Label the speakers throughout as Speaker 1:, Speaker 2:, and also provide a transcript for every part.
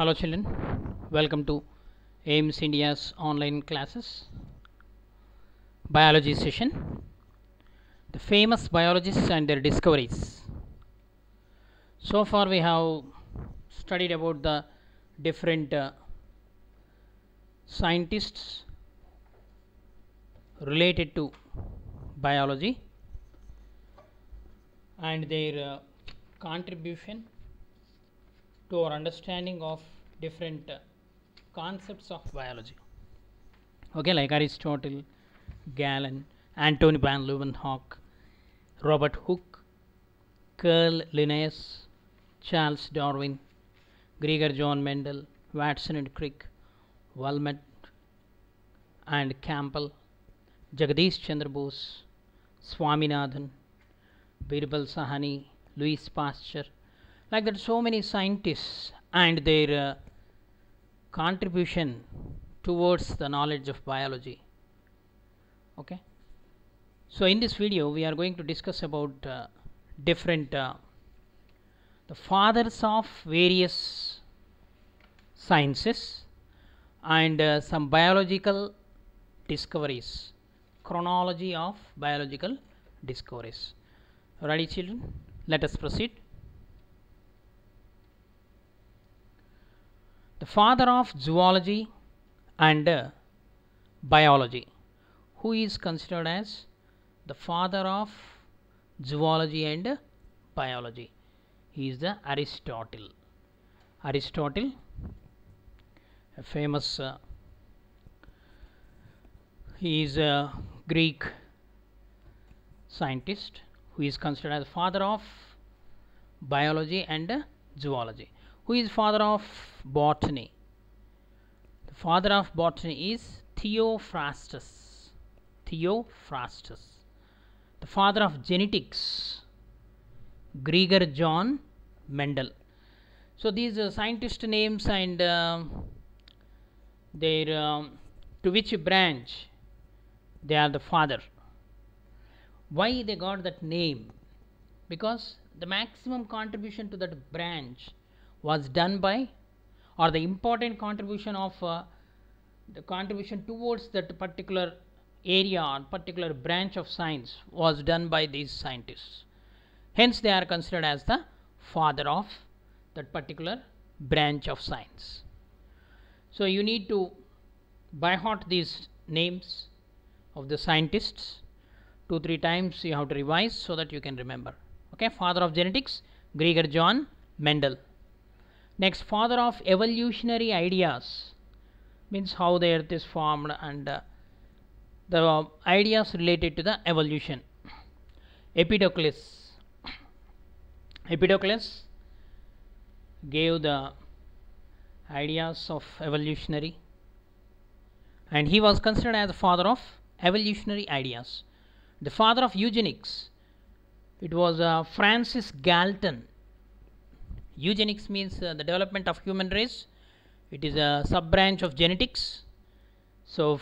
Speaker 1: Hello children, welcome to AIMS India's online classes biology session the famous biologists and their discoveries so far we have studied about the different uh, scientists related to biology and their uh, contribution to our understanding of different uh, concepts of biology okay like aristotle galen antony van leeuwenhoek robert hooke carl linnaeus charles darwin gregor john mendel watson and crick walmut and campbell jagadish chandra bose swaminathan birbal sahani louis pasteur like that so many scientists and their uh, contribution towards the knowledge of biology okay so in this video we are going to discuss about uh, different uh, the fathers of various sciences and uh, some biological discoveries chronology of biological discoveries ready children let us proceed the father of zoology and uh, biology, who is considered as the father of zoology and uh, biology. He is the Aristotle. Aristotle, a famous, uh, he is a Greek scientist who is considered as father of biology and zoology who is father of botany the father of botany is Theophrastus Theophrastus the father of genetics Gregor John Mendel so these uh, scientist names and uh, their um, to which branch they are the father why they got that name because the maximum contribution to that branch was done by or the important contribution of uh, the contribution towards that particular area or particular branch of science was done by these scientists. Hence, they are considered as the father of that particular branch of science. So, you need to by heart these names of the scientists two three times you have to revise so that you can remember okay father of genetics Gregor John Mendel next father of evolutionary ideas means how the earth is formed and uh, the uh, ideas related to the evolution Epidocles. Empedocles gave the ideas of evolutionary and he was considered as the father of evolutionary ideas the father of eugenics it was uh, Francis Galton Eugenics means uh, the development of human race. It is a sub-branch of genetics. So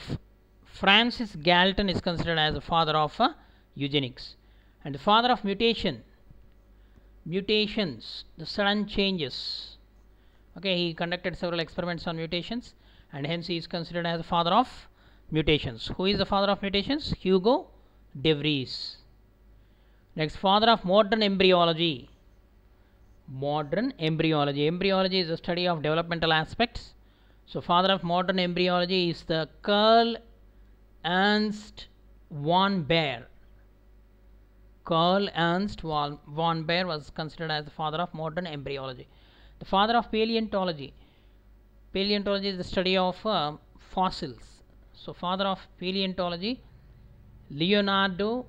Speaker 1: Francis Galton is considered as the father of uh, eugenics and the father of mutation mutations the sudden changes okay he conducted several experiments on mutations and hence he is considered as the father of mutations who is the father of mutations Hugo de Vries next father of modern embryology modern embryology. Embryology is the study of developmental aspects. So father of modern embryology is the Carl Ernst von Baer. Carl Ernst von Baer was considered as the father of modern embryology. The father of paleontology. Paleontology is the study of uh, fossils. So father of paleontology, Leonardo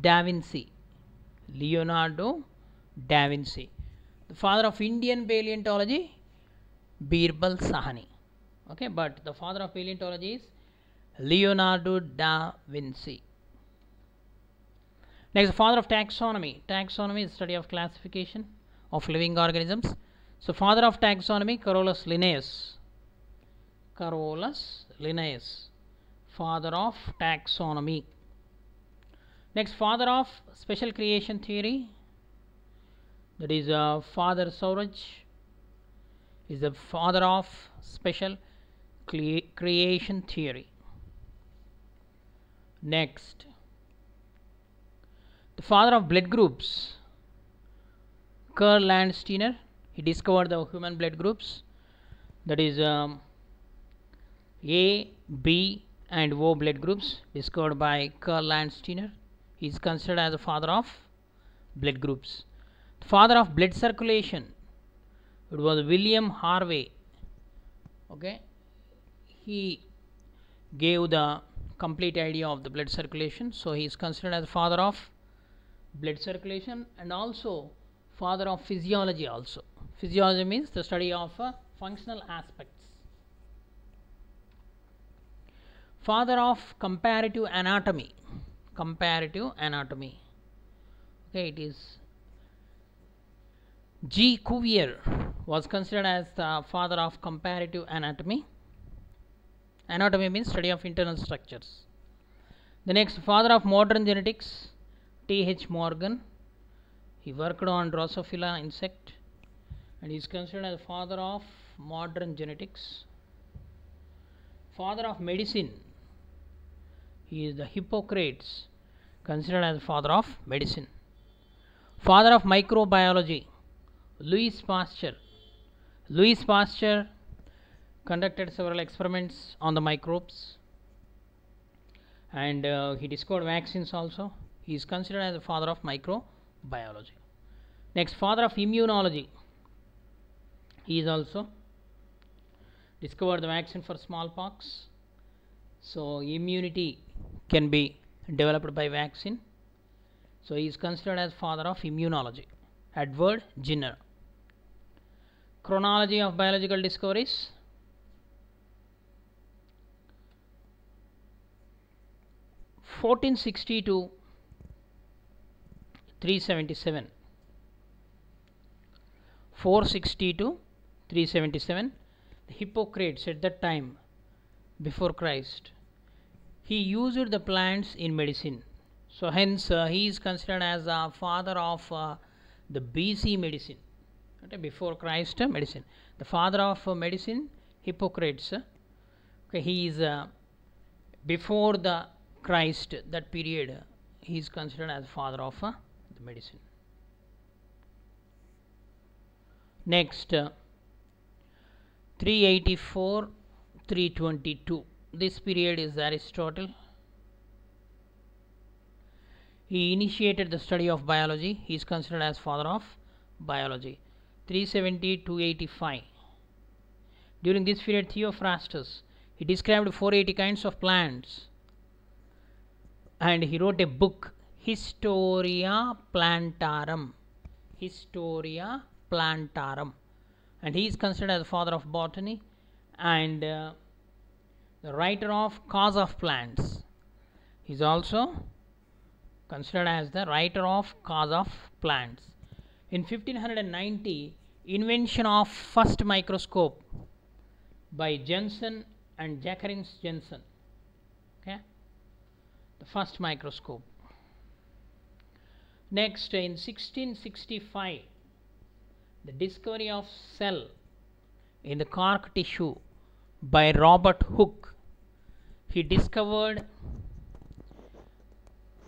Speaker 1: da Vinci. Leonardo Da Vinci. The father of Indian paleontology, Birbal Sahani. Okay, but the father of paleontology is Leonardo da Vinci. Next, the father of taxonomy. Taxonomy is study of classification of living organisms. So, father of taxonomy, Carolus Linnaeus. Carolus Linnaeus, father of taxonomy. Next, father of special creation theory, that is uh, father Sauraj is the father of special creation theory next the father of blood groups Kerr Landsteiner he discovered the human blood groups that is um, A, B and O blood groups discovered by Kerr Landsteiner he is considered as the father of blood groups father of blood circulation it was William Harvey okay he gave the complete idea of the blood circulation so he is considered as father of blood circulation and also father of physiology also physiology means the study of uh, functional aspects father of comparative anatomy comparative anatomy okay it is G. Cuvier was considered as the father of comparative anatomy. Anatomy means study of internal structures. The next father of modern genetics, T. H. Morgan. He worked on Drosophila insect and he is considered as the father of modern genetics. Father of medicine. He is the Hippocrates, considered as the father of medicine. Father of microbiology Louis Pasteur. Louis Pasteur conducted several experiments on the microbes and uh, he discovered vaccines also. He is considered as the father of microbiology. Next, father of immunology. He is also discovered the vaccine for smallpox. So, immunity can be developed by vaccine. So, he is considered as father of immunology. Edward Jenner chronology of biological discoveries fourteen sixty to three seventy seven 460 to 377 hippocrates at that time before christ he used the plants in medicine so hence uh, he is considered as the father of uh, the bc medicine okay, before Christ uh, medicine the father of uh, medicine Hippocrates okay, he is uh, before the Christ that period he is considered as father of the medicine next 384 322 this period is aristotle he initiated the study of biology he is considered as father of biology 370 85. During this period, Theophrastus he described 480 kinds of plants and he wrote a book Historia Plantarum. Historia Plantarum, and he is considered as the father of botany and uh, the writer of Cause of Plants. He is also considered as the writer of Cause of Plants. In 1590, invention of first microscope by Jensen and Jacquerins Jensen okay the first microscope next in 1665 the discovery of cell in the cork tissue by Robert Hooke he discovered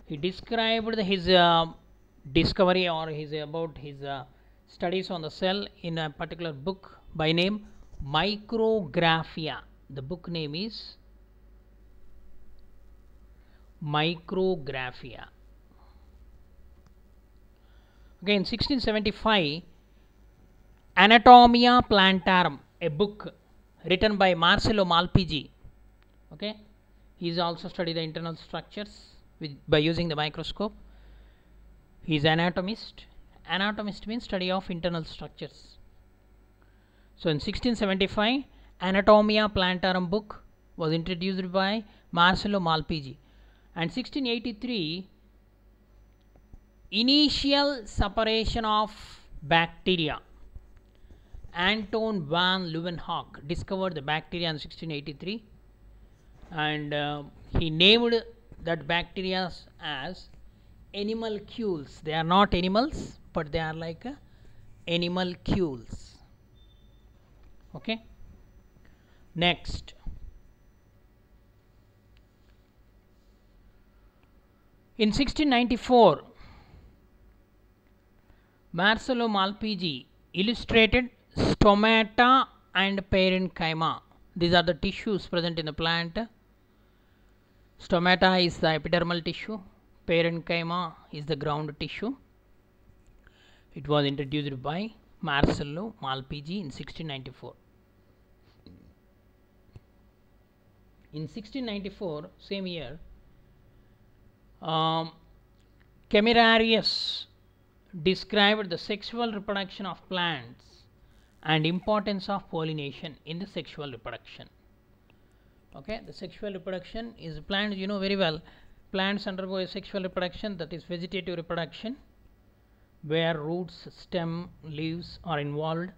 Speaker 1: he described his uh, discovery or his about his uh, studies on the cell in a particular book by name Micrographia. The book name is Micrographia. Okay, in 1675, Anatomia Plantarum, a book written by Marcello Malpighi. Okay, he is also studied the internal structures with, by using the microscope. He is anatomist anatomist means study of internal structures so in 1675 anatomia plantarum book was introduced by marcello malpighi and 1683 initial separation of bacteria anton van leeuwenhoek discovered the bacteria in 1683 and uh, he named that bacteria as animalcules they are not animals but they are like uh, animalcules okay next in 1694 Marcello Malpighi illustrated stomata and parenchyma these are the tissues present in the plant stomata is the epidermal tissue parenchyma is the ground tissue it was introduced by Marcello Malpighi in 1694. In 1694, same year, um, Camerarius described the sexual reproduction of plants and importance of pollination in the sexual reproduction. Okay, the sexual reproduction is plants, you know very well, plants undergo a sexual reproduction that is vegetative reproduction where roots, stem, leaves are involved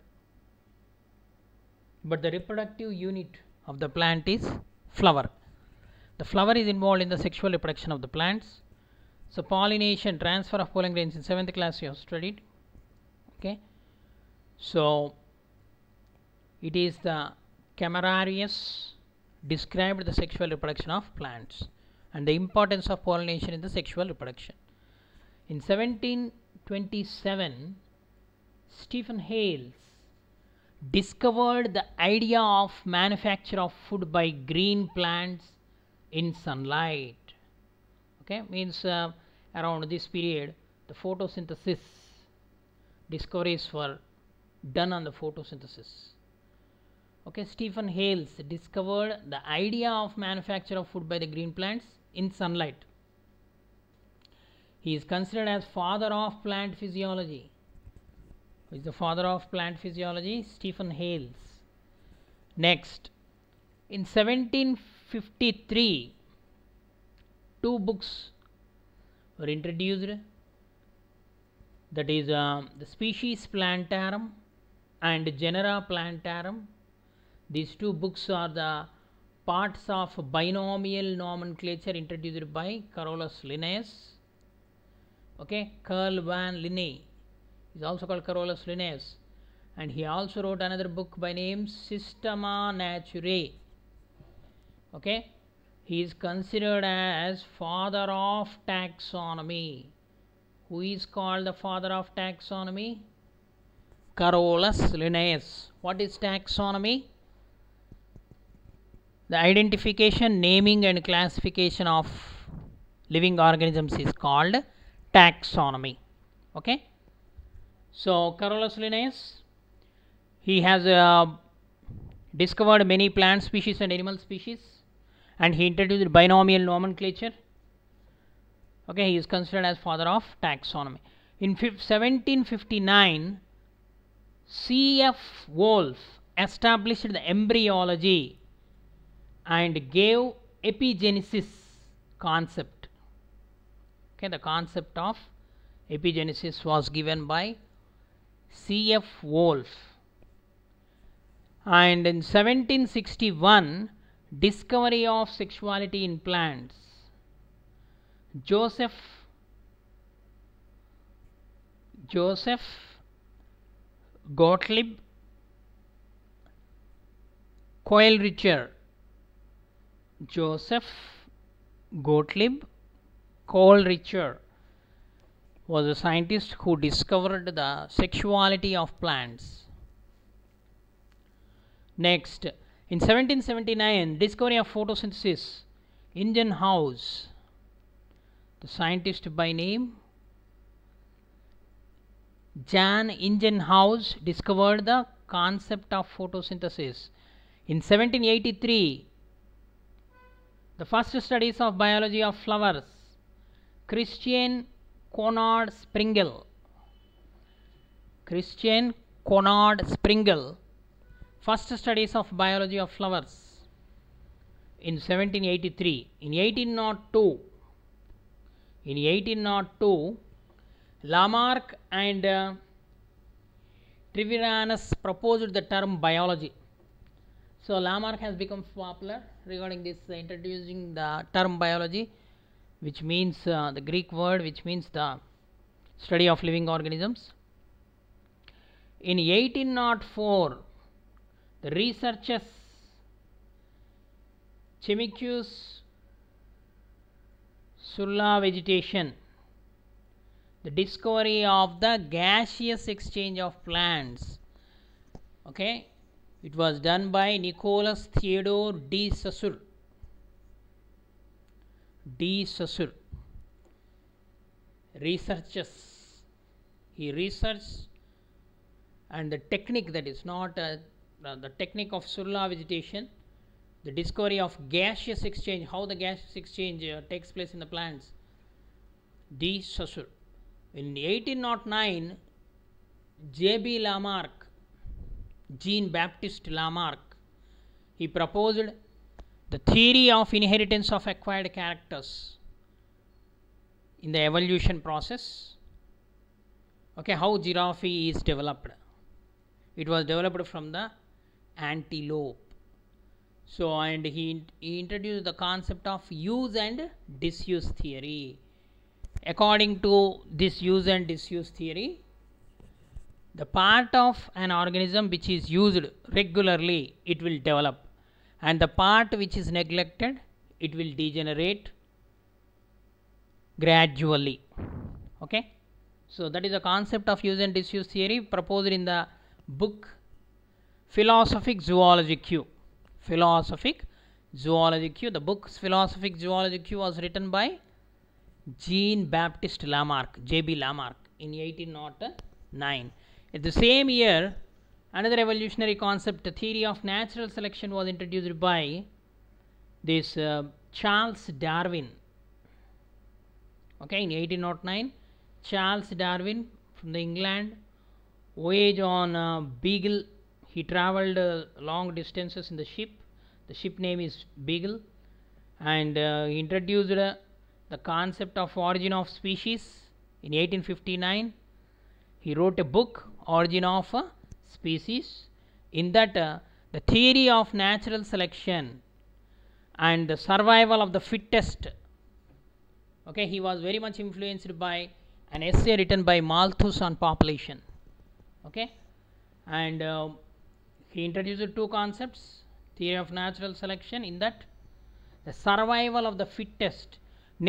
Speaker 1: but the reproductive unit of the plant is flower. The flower is involved in the sexual reproduction of the plants. So pollination, transfer of pollen grains in 7th class you have studied. Okay. So it is the Camerarius described the sexual reproduction of plants and the importance of pollination in the sexual reproduction. In 17 27, Stephen Hales discovered the idea of manufacture of food by green plants in sunlight. Okay, means uh, around this period, the photosynthesis discoveries were done on the photosynthesis. Okay, Stephen Hales discovered the idea of manufacture of food by the green plants in sunlight. He is considered as father of plant physiology. Who is the father of plant physiology? Stephen Hales. Next, in 1753, two books were introduced that is uh, the species plantarum and genera plantarum these two books are the parts of binomial nomenclature introduced by Carolus Linnaeus okay Carl van Linné is also called Carolus Linnaeus and he also wrote another book by name Systema Naturae okay he is considered as father of taxonomy who is called the father of taxonomy Carolus Linnaeus what is taxonomy the identification naming and classification of living organisms is called taxonomy okay so Carolus Linnaeus he has uh, discovered many plant species and animal species and he introduced binomial nomenclature okay he is considered as father of taxonomy in 1759 cf wolf established the embryology and gave epigenesis concept okay the concept of epigenesis was given by C.F. wolf and in 1761 discovery of sexuality in plants Joseph Joseph Gottlieb Coil Richard Joseph Gottlieb Kohlricher was a scientist who discovered the sexuality of plants. Next, in 1779, discovery of photosynthesis, Indian House. The scientist by name Jan House discovered the concept of photosynthesis. In 1783, the first studies of biology of flowers Christian Conard Springle. Christian Conard Springle. First studies of biology of flowers in 1783. In 1802, in 1802, Lamarck and uh, Triviranus proposed the term biology. So Lamarck has become popular regarding this uh, introducing the term biology which means uh, the Greek word which means the study of living organisms. In 1804, the researchers Chimicus sulla vegetation, the discovery of the gaseous exchange of plants. Okay, it was done by Nicholas Theodore de Saussure. D. Sasur researches. He researches, and the technique that is not a, uh, uh, the technique of Surla vegetation, the discovery of gaseous exchange, how the gaseous exchange uh, takes place in the plants. D. Sasur. In 1809, J.B. Lamarck, Jean Baptiste Lamarck, he proposed the theory of inheritance of acquired characters in the evolution process okay how giraffe is developed it was developed from the antelope so and he, he introduced the concept of use and disuse theory according to this use and disuse theory the part of an organism which is used regularly it will develop and the part which is neglected it will degenerate gradually okay so that is the concept of use and disuse theory proposed in the book philosophic zoology q philosophic zoology q the book's philosophic zoology q was written by jean baptist lamarck j b lamarck in 1809 at the same year Another evolutionary concept, the theory of natural selection was introduced by this uh, Charles Darwin. Okay, in 1809, Charles Darwin from the England voyage on uh, Beagle. He traveled uh, long distances in the ship. The ship name is Beagle and uh, introduced uh, the concept of origin of species in 1859. He wrote a book, Origin of uh, species. In that, uh, the theory of natural selection and the survival of the fittest. Okay, he was very much influenced by an essay written by Malthus on population. Okay, and uh, he introduced two concepts: theory of natural selection. In that, the survival of the fittest.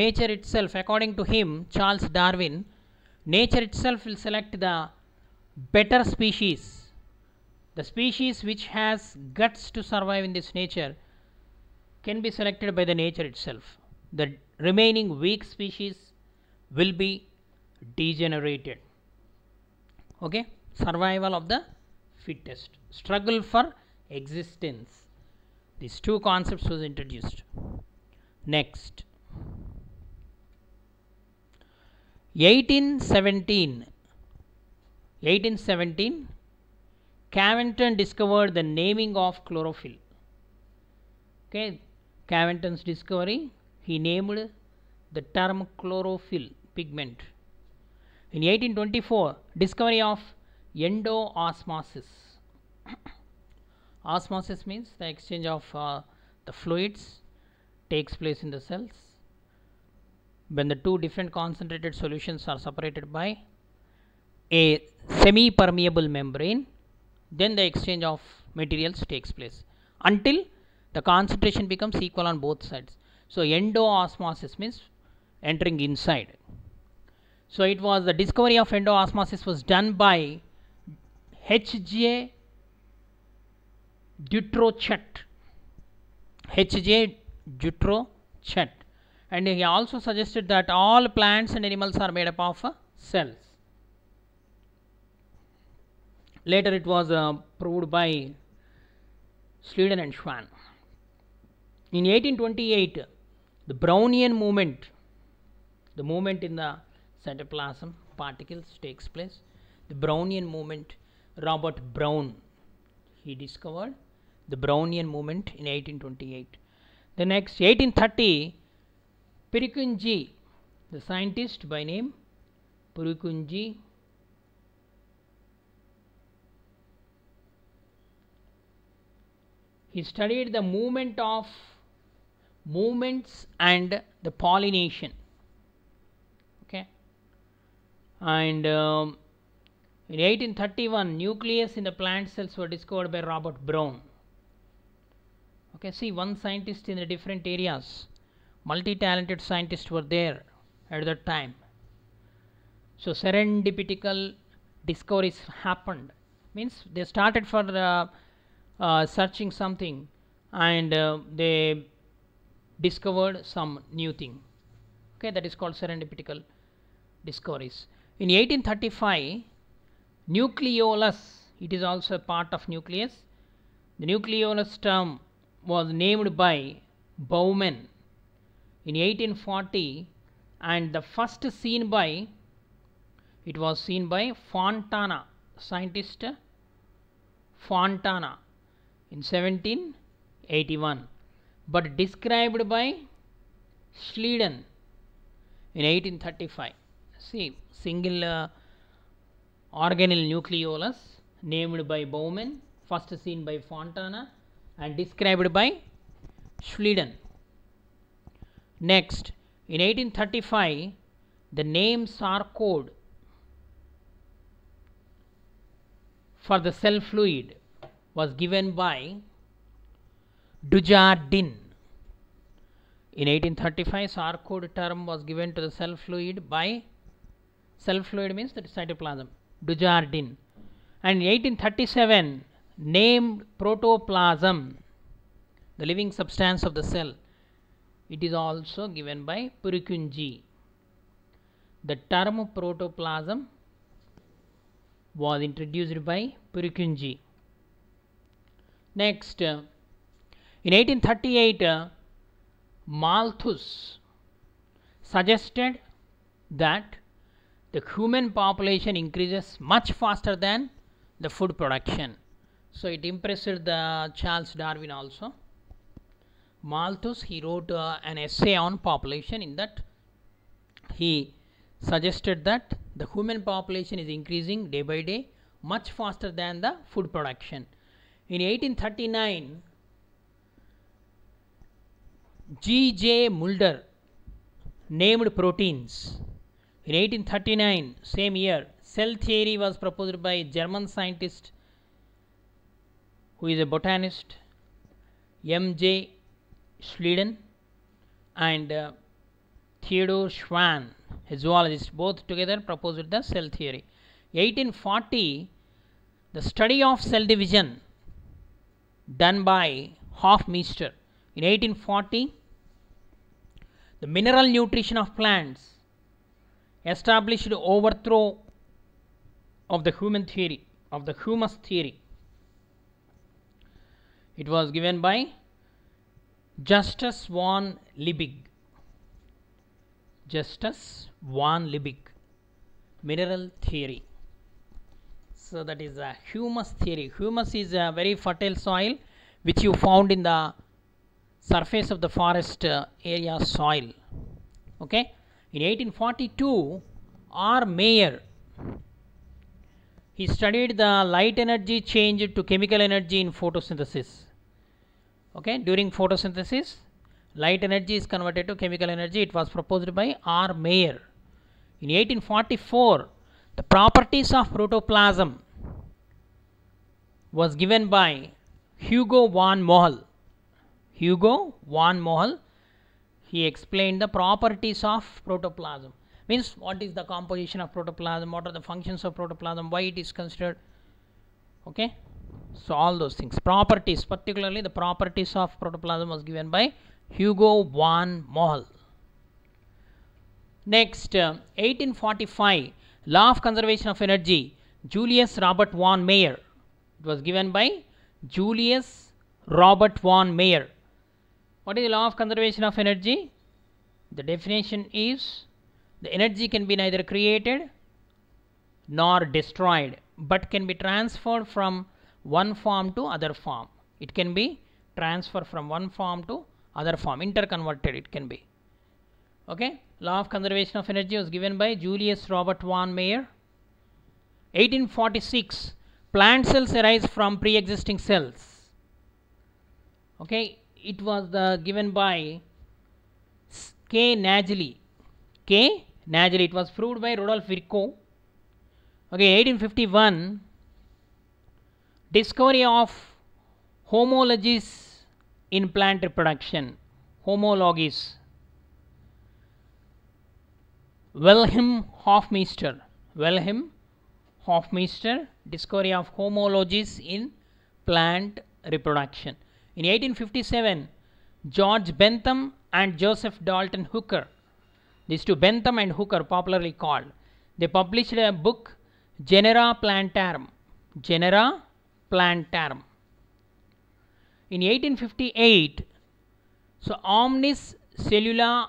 Speaker 1: Nature itself, according to him, Charles Darwin, nature itself will select the better species the species which has guts to survive in this nature can be selected by the nature itself. The remaining weak species will be degenerated. Okay, survival of the fittest, struggle for existence. These two concepts was introduced. Next, 1817, 1817 Caventon discovered the naming of chlorophyll. Okay, Caventon's discovery, he named the term chlorophyll pigment. In 1824, discovery of endoosmosis. osmosis means the exchange of uh, the fluids takes place in the cells when the two different concentrated solutions are separated by a semi permeable membrane then the exchange of materials takes place until the concentration becomes equal on both sides. So endoosmosis means entering inside. So it was the discovery of endoosmosis was done by H.J. Dutrochet. H.J. Dutrochet and he also suggested that all plants and animals are made up of uh, cells. Later it was uh, proved by Sleden and Schwann. In 1828, the Brownian movement, the movement in the cytoplasm particles takes place. The Brownian movement, Robert Brown, he discovered the Brownian movement in 1828. The next 1830, Pirikunji, the scientist by name Pirikunji he studied the movement of movements and the pollination okay and um, in 1831 nucleus in the plant cells were discovered by Robert Brown okay see one scientist in the different areas multi-talented scientists were there at that time so serendipitical discoveries happened means they started for the uh, searching something and uh, they discovered some new thing okay that is called serendipitical discoveries in 1835 nucleolus it is also a part of nucleus the nucleolus term was named by Bowman in 1840 and the first seen by it was seen by Fontana scientist Fontana in 1781 but described by Schleiden in 1835. See, single uh, organelle nucleolus named by Bowman, first seen by Fontana and described by Schleiden. Next, in 1835, the name sarcode for the cell fluid was given by Dujardin. In 1835, sarcod term was given to the cell fluid by cell fluid means the cytoplasm, Dujardin. And in 1837, named protoplasm, the living substance of the cell. It is also given by Purikunji. The term protoplasm was introduced by Purikunji. Next, in 1838, Malthus suggested that the human population increases much faster than the food production. So it impressed the Charles Darwin also. Malthus he wrote uh, an essay on population in that he suggested that the human population is increasing day by day much faster than the food production. In 1839, G. J. Mulder named proteins. In 1839, same year, cell theory was proposed by German scientist who is a botanist, M. J. Schleiden, and uh, Theodor Schwann, a zoologist, both together proposed the cell theory. 1840, the study of cell division done by Hofmeister. In 1840, the mineral nutrition of plants established overthrow of the human theory, of the humus theory. It was given by Justice von Liebig. Justice von Liebig, mineral theory so that is a uh, humus theory humus is a very fertile soil which you found in the surface of the forest uh, area soil okay in 1842 r mayer he studied the light energy change to chemical energy in photosynthesis okay during photosynthesis light energy is converted to chemical energy it was proposed by r mayer in 1844 the properties of protoplasm was given by Hugo von Mohl. Hugo von Mohl, he explained the properties of protoplasm. Means what is the composition of protoplasm, what are the functions of protoplasm, why it is considered, okay. So all those things, properties, particularly the properties of protoplasm was given by Hugo von Mohl. Next, uh, 1845, Law of Conservation of Energy, Julius Robert von Mayer. It was given by Julius Robert von Mayer. What is the law of conservation of energy? The definition is the energy can be neither created nor destroyed but can be transferred from one form to other form. It can be transferred from one form to other form, interconverted it can be okay law of conservation of energy was given by Julius Robert von Mayer 1846 plant cells arise from pre-existing cells okay it was the uh, given by K. Nagley K. Nagley it was proved by Rudolf Virchow okay 1851 discovery of homologies in plant reproduction homologies Wilhelm Hofmeister. Wilhelm Hofmeister, Discovery of Homologies in Plant Reproduction. In 1857, George Bentham and Joseph Dalton Hooker, these two Bentham and Hooker popularly called, they published a book, Genera Plantarum. Genera Plantarum. In 1858, so Omnis Cellula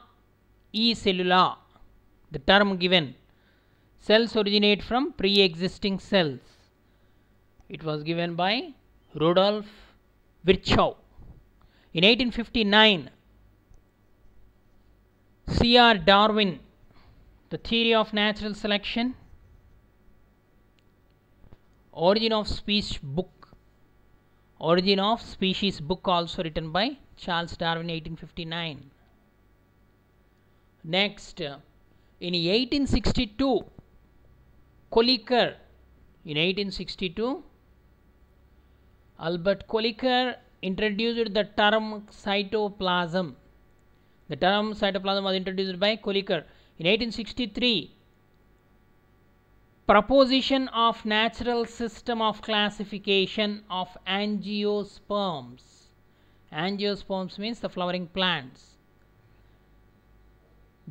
Speaker 1: e Cellula the term given cells originate from pre-existing cells it was given by Rudolf Virchow in 1859 C.R. Darwin the theory of natural selection origin of species book origin of species book also written by Charles Darwin 1859 next uh, in 1862, Kolliker, in 1862, Albert Kolliker introduced the term cytoplasm. The term cytoplasm was introduced by Kolliker. In 1863, proposition of natural system of classification of angiosperms. Angiosperms means the flowering plants.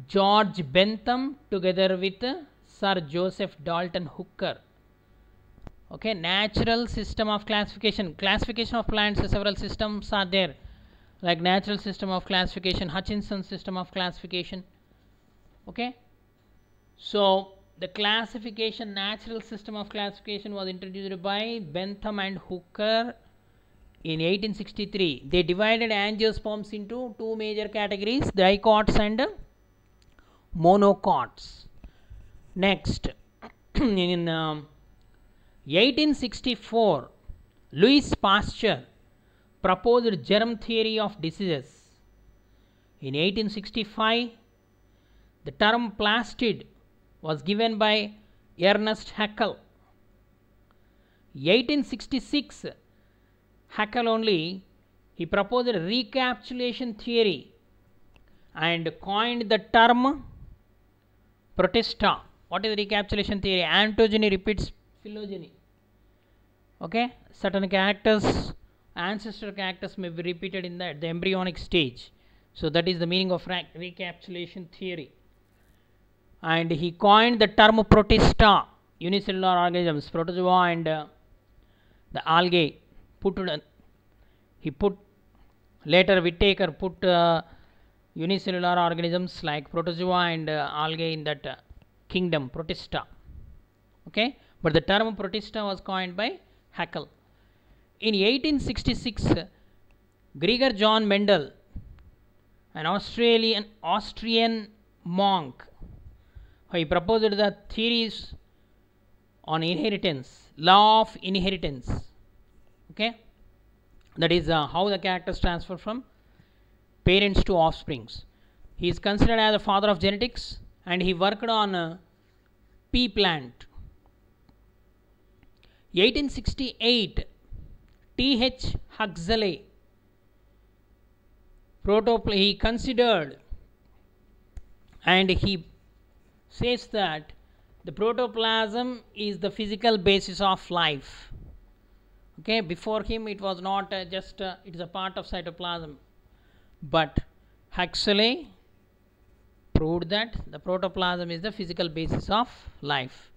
Speaker 1: George Bentham together with Sir Joseph Dalton Hooker. Okay, natural system of classification. Classification of plants, several systems are there like natural system of classification, Hutchinson system of classification. Okay, so the classification, natural system of classification was introduced by Bentham and Hooker in 1863. They divided angiosperms into two major categories, dicots and monocots. Next, in 1864, um, Louis Pasteur proposed germ theory of diseases. In 1865, the term plastid was given by Ernest Haeckel. 1866, Haeckel only, he proposed recapitulation theory and coined the term protista. What is recapitulation theory? Ontogeny repeats phylogeny. Okay, certain characters, ancestor characters may be repeated in that the embryonic stage. So that is the meaning of recapitulation theory. And he coined the term protista, unicellular organisms, protozoa and uh, the algae. Put uh, he put later Whittaker put uh, unicellular organisms like protozoa and uh, algae in that uh, kingdom protista okay but the term protista was coined by Haeckel in 1866 uh, Gregor John Mendel an Australian Austrian monk he proposed the theories on inheritance law of inheritance okay that is uh, how the characters transfer from parents to offsprings. He is considered as the father of genetics and he worked on a uh, pea plant. 1868 T.H. Huxley he considered and he says that the protoplasm is the physical basis of life okay before him it was not uh, just uh, it is a part of cytoplasm but Huxley proved that the protoplasm is the physical basis of life.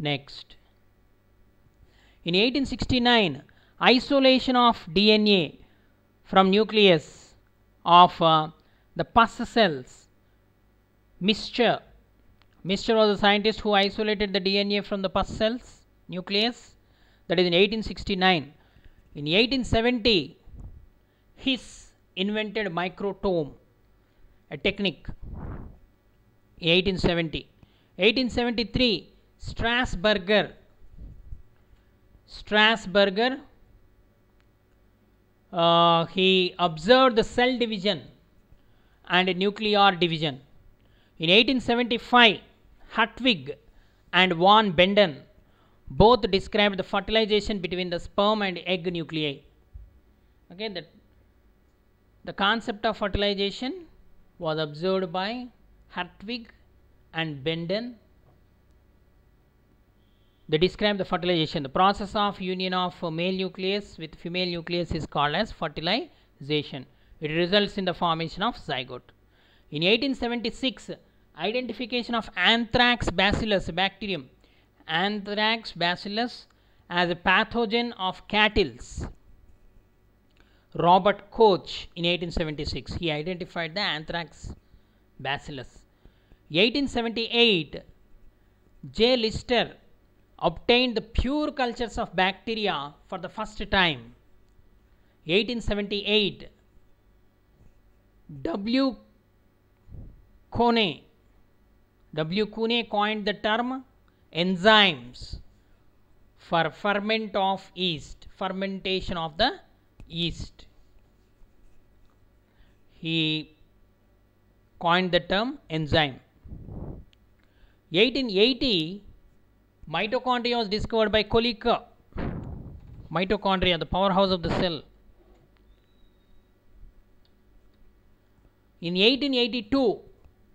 Speaker 1: Next. In 1869, isolation of DNA from nucleus of uh, the pus cells. Mischer. Mischer was a scientist who isolated the DNA from the pus cells nucleus. That is in 1869. In 1870, his invented microtome, a technique. 1870. 1873, Strasburger. Strasburger, uh, he observed the cell division and nuclear division. In 1875, Hartwig and von Benden both describe the fertilization between the sperm and egg nuclei okay the, the concept of fertilization was observed by Hartwig and Benden they describe the fertilization the process of union of male nucleus with female nucleus is called as fertilization it results in the formation of zygote in 1876 identification of anthrax bacillus bacterium anthrax bacillus as a pathogen of cattle. Robert Koch in 1876 he identified the anthrax bacillus. 1878 J. Lister obtained the pure cultures of bacteria for the first time. 1878 W. Kone W. Kune coined the term enzymes for ferment of yeast, fermentation of the yeast. He coined the term enzyme. 1880, mitochondria was discovered by Kolika. Mitochondria, the powerhouse of the cell. In 1882,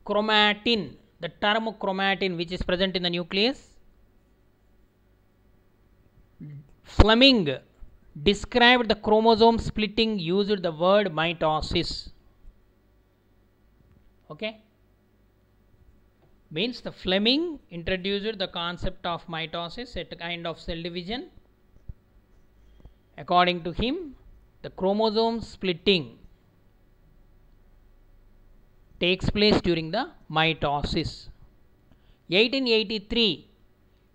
Speaker 1: chromatin, the term chromatin which is present in the nucleus Fleming described the chromosome splitting used the word mitosis. Okay? Means the Fleming introduced the concept of mitosis, a kind of cell division. According to him, the chromosome splitting takes place during the mitosis. 1883,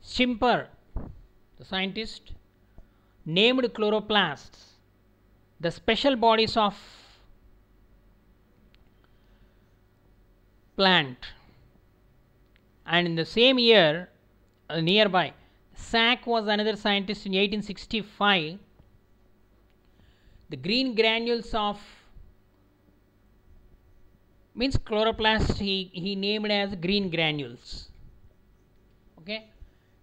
Speaker 1: Schimper, the scientist, named chloroplasts, the special bodies of plant and in the same year uh, nearby Sack was another scientist in 1865 the green granules of means chloroplast he, he named as green granules okay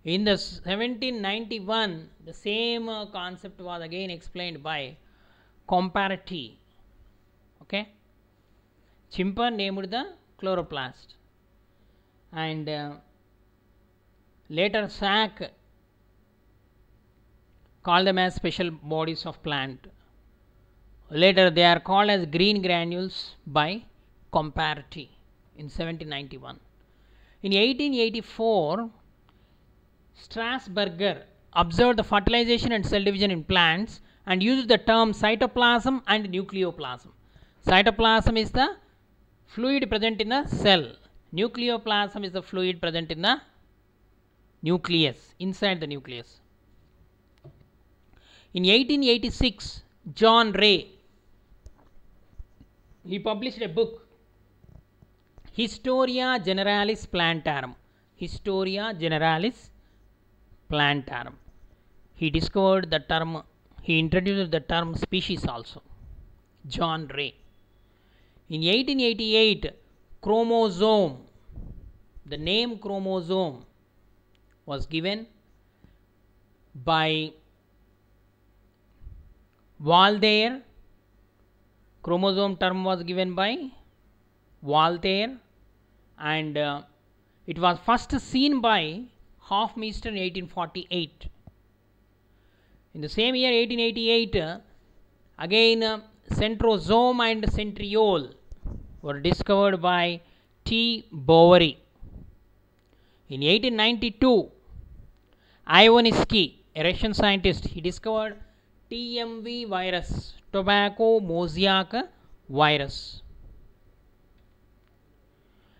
Speaker 1: in the 1791, the same uh, concept was again explained by Comparati. Okay, Chimpa named the chloroplast, and uh, later sac called them as special bodies of plant. Later, they are called as green granules by Comparati in 1791. In 1884, Strasberger observed the fertilization and cell division in plants and used the term cytoplasm and nucleoplasm. Cytoplasm is the fluid present in the cell. Nucleoplasm is the fluid present in the nucleus, inside the nucleus. In 1886, John Ray, he published a book, Historia Generalis Plantarum. Historia Generalis plant term. He discovered the term, he introduced the term species also. John Ray. In 1888, chromosome, the name chromosome was given by Walther. Chromosome term was given by Walther, and uh, it was first seen by half Meester in 1848. In the same year 1888 again uh, centrosome and centriole were discovered by T. Boveri. In 1892 Ivoniski, a Russian scientist, he discovered TMV virus, tobacco mosaic virus.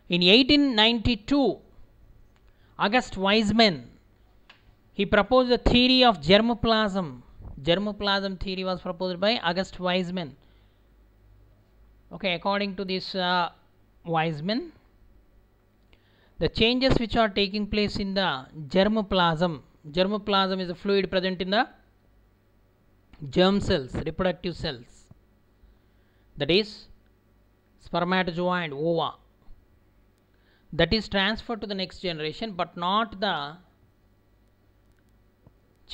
Speaker 1: In 1892, August Weismann, he proposed the theory of germplasm. Germplasm theory was proposed by August Weismann. Okay, according to this uh, Weismann, the changes which are taking place in the germplasm, germplasm is a fluid present in the germ cells, reproductive cells, that is spermatozoa and ova, that is transferred to the next generation but not the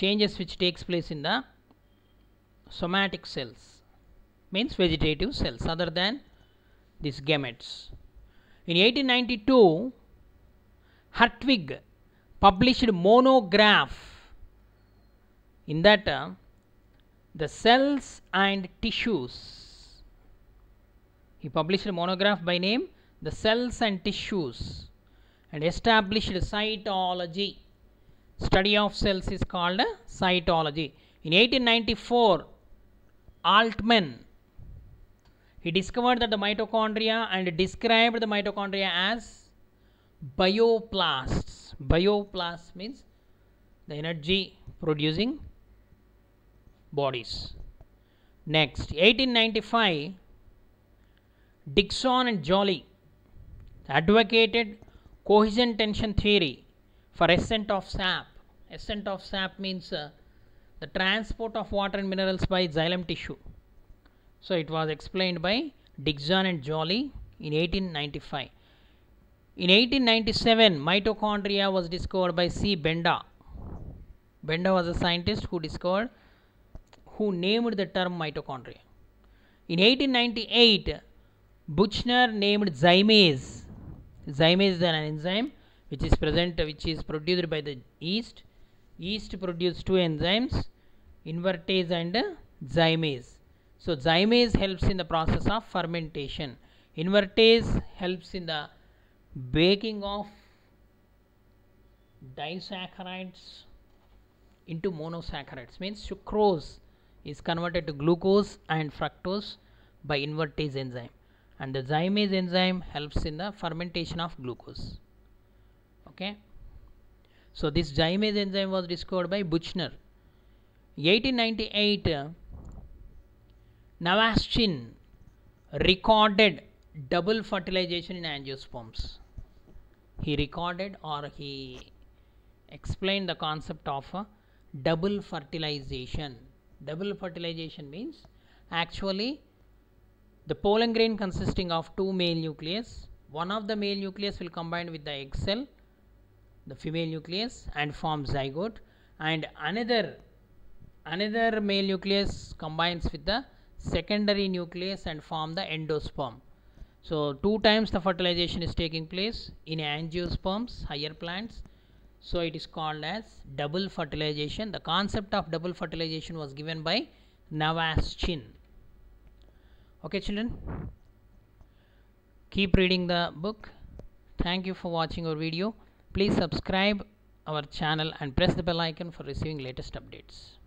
Speaker 1: changes which takes place in the somatic cells means vegetative cells other than these gametes. In 1892 Hartwig published monograph in that uh, the cells and tissues he published a monograph by name the cells and tissues and established cytology. Study of cells is called cytology. In 1894, Altman he discovered that the mitochondria and described the mitochondria as bioplasts. Bioplast means the energy producing bodies. Next, 1895, Dixon and Jolly advocated cohesion tension theory for ascent of sap. Ascent of sap means uh, the transport of water and minerals by xylem tissue. So it was explained by Dixon and Jolly in 1895. In 1897, mitochondria was discovered by C. Benda. Benda was a scientist who discovered, who named the term mitochondria. In 1898, Buchner named zymase Zymase is an enzyme which is present which is produced by the yeast. Yeast produces two enzymes invertase and zymase. So zymase helps in the process of fermentation. Invertase helps in the baking of disaccharides into monosaccharides means sucrose is converted to glucose and fructose by invertase enzyme and the zymase enzyme helps in the fermentation of glucose okay so this zymase enzyme was discovered by Buchner 1898 uh, Navaschin recorded double fertilization in angiosperms he recorded or he explained the concept of uh, double fertilization double fertilization means actually the pollen grain consisting of two male nucleus, one of the male nucleus will combine with the egg cell, the female nucleus and form zygote and another another male nucleus combines with the secondary nucleus and form the endosperm. So two times the fertilization is taking place in angiosperms, higher plants. So it is called as double fertilization. The concept of double fertilization was given by Navaschin okay children keep reading the book thank you for watching our video please subscribe our channel and press the bell icon for receiving latest updates